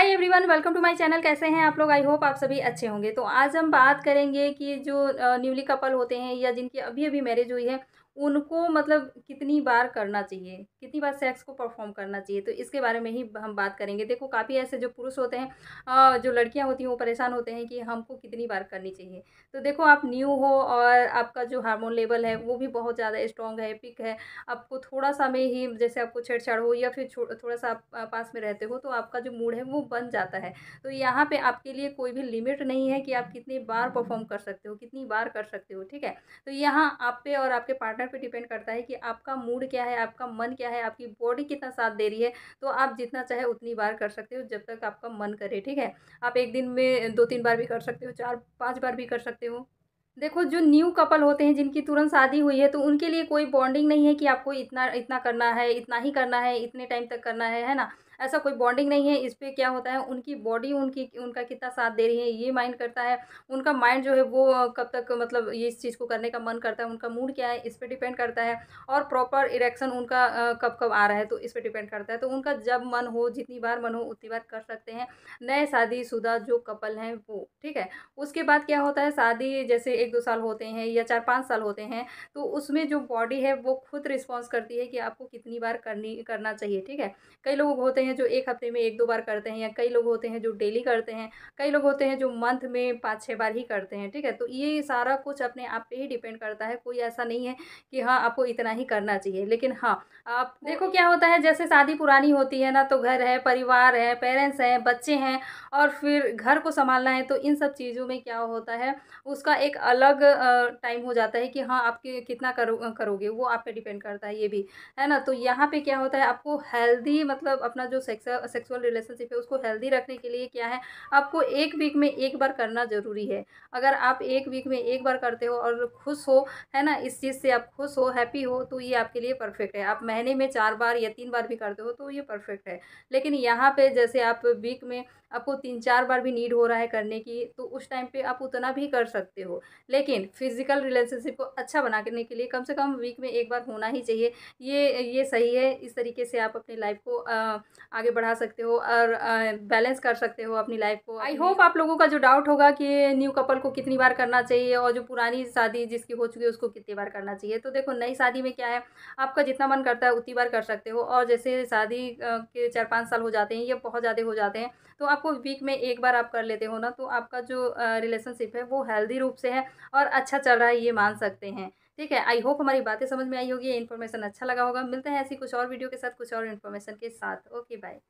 hi everyone welcome to my channel कैसे हैं आप लोग आई होप आप सभी अच्छे होंगे तो आज हम बात करेंगे कि जो न्यूली कपल होते हैं या जिनकी अभी अभी मैरिज हुई है उनको मतलब कितनी बार करना चाहिए कितनी बार सेक्स को परफॉर्म करना चाहिए तो इसके बारे में ही हम बात करेंगे देखो काफ़ी ऐसे जो पुरुष होते हैं जो लड़कियां होती हैं वो परेशान होते हैं कि हमको कितनी बार करनी चाहिए तो देखो आप न्यू हो और आपका जो हार्मोन लेवल है वो भी बहुत ज़्यादा स्ट्रॉन्ग है पिक है आपको थोड़ा सा में ही जैसे आपको छेड़छाड़ हो या फिर थोड़ा सा आप पास में रहते हो तो आपका जो मूड है वो बन जाता है तो यहाँ पर आपके लिए कोई भी लिमिट नहीं है कि आप कितनी बार परफॉर्म कर सकते हो कितनी बार कर सकते हो ठीक है तो यहाँ आप पे और आपके पार्टनर पार्टनर पे डिपेंड करता है कि आपका मूड क्या है आपका मन क्या है आपकी बॉडी कितना साथ दे रही है तो आप जितना चाहे उतनी बार कर सकते हो जब तक आपका मन करे ठीक है आप एक दिन में दो तीन बार भी कर सकते हो चार पाँच बार भी कर सकते हो देखो जो न्यू कपल होते हैं जिनकी तुरंत शादी हुई है तो उनके लिए कोई बॉन्डिंग नहीं है कि आपको इतना इतना करना है इतना ही करना है इतने टाइम तक करना है है ना ऐसा कोई बॉन्डिंग नहीं है इस पर क्या होता है उनकी बॉडी उनकी उनका कितना साथ दे रही है ये माइंड करता है उनका माइंड जो है वो कब तक मतलब ये इस चीज़ को करने का मन करता है उनका मूड क्या है इस पर डिपेंड करता है और प्रॉपर इरेक्शन उनका कब कब आ रहा है तो इस पर डिपेंड करता है तो उनका जब मन हो जितनी बार मन हो उतनी बार कर सकते हैं नए शादीशुदा जो कपल हैं वो ठीक है उसके बाद क्या होता है शादी जैसे एक दो साल होते हैं या चार पाँच साल होते हैं तो उसमें जो बॉडी है वो खुद रिस्पॉन्स करती है कि आपको कितनी बार करनी करना चाहिए ठीक है कई लोग होते हैं हैं जो एक हफ्ते में एक दो बार करते हैं या कई लोग होते हैं जो डेली करते हैं कई लोग होते हैं जो मंथ में पाँच छः बार ही करते हैं ठीक है तो ये सारा कुछ अपने आप पर ही डिपेंड करता है कोई ऐसा नहीं है कि हाँ आपको इतना ही करना चाहिए लेकिन हाँ आप देखो क्या होता है जैसे शादी पुरानी होती है ना तो घर है परिवार है पेरेंट्स हैं बच्चे हैं और फिर घर को संभालना है तो इन सब चीज़ों में क्या होता है उसका एक अलग टाइम हो जाता है कि हाँ आप कितना करो करोगे वो आप पे डिपेंड करता है ये भी है ना तो यहाँ पे क्या होता है आपको हेल्दी मतलब अपना जो सेक्सुअल रिलेशनशिप है उसको हेल्दी रखने के लिए क्या है आपको एक वीक में एक बार करना ज़रूरी है अगर आप एक वीक में एक बार करते हो और खुश हो है ना इस चीज़ से आप खुश हो हैप्पी हो तो ये आपके लिए परफेक्ट है आप महीने में चार बार या तीन बार भी करते हो तो ये परफेक्ट है लेकिन यहाँ पे जैसे आप वीक में आपको तीन चार बार भी नीड हो रहा है करने की तो उस टाइम पर आप उतना भी कर सकते हो लेकिन फिजिकल रिलेशनशिप को अच्छा बनाने के लिए कम से कम वीक में एक बार होना ही चाहिए ये ये सही है इस तरीके से आप अपने लाइफ को आगे बढ़ा सकते हो और बैलेंस कर सकते हो अपनी लाइफ को आई होप आप लोगों का जो डाउट होगा कि न्यू कपल को कितनी बार करना चाहिए और जो पुरानी शादी जिसकी हो चुकी है उसको कितनी बार करना चाहिए तो देखो नई शादी में क्या है आपका जितना मन करता है उतनी बार कर सकते हो और जैसे शादी के चार पाँच साल हो जाते हैं या बहुत ज़्यादा हो जाते हैं तो आपको वीक में एक बार आप कर लेते हो ना तो आपका जो रिलेशनशिप है वो हेल्दी रूप से है और अच्छा चल रहा है ये मान सकते हैं ठीक है आई होप हमारी बातें समझ में आई होगी इन्फॉर्मेशन अच्छा लगा होगा मिलते हैं ऐसी कुछ और वीडियो के साथ कुछ और इन्फॉर्मेशन के साथ ओके बाय